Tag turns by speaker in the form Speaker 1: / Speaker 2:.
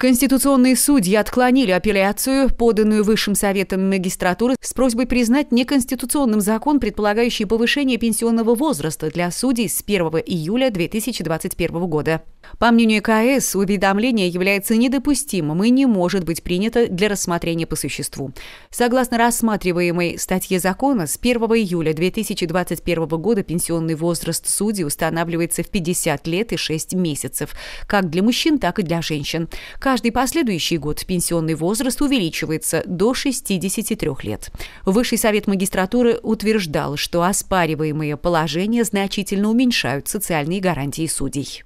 Speaker 1: Конституционные судьи отклонили апелляцию, поданную Высшим Советом Магистратуры, с просьбой признать неконституционным закон, предполагающий повышение пенсионного возраста для судей с 1 июля 2021 года. По мнению КС, уведомление является недопустимым и не может быть принято для рассмотрения по существу. Согласно рассматриваемой статье закона, с 1 июля 2021 года пенсионный возраст судей устанавливается в 50 лет и 6 месяцев, как для мужчин, так и для женщин. Каждый последующий год пенсионный возраст увеличивается до 63 лет. Высший совет магистратуры утверждал, что оспариваемые положения значительно уменьшают социальные гарантии судей.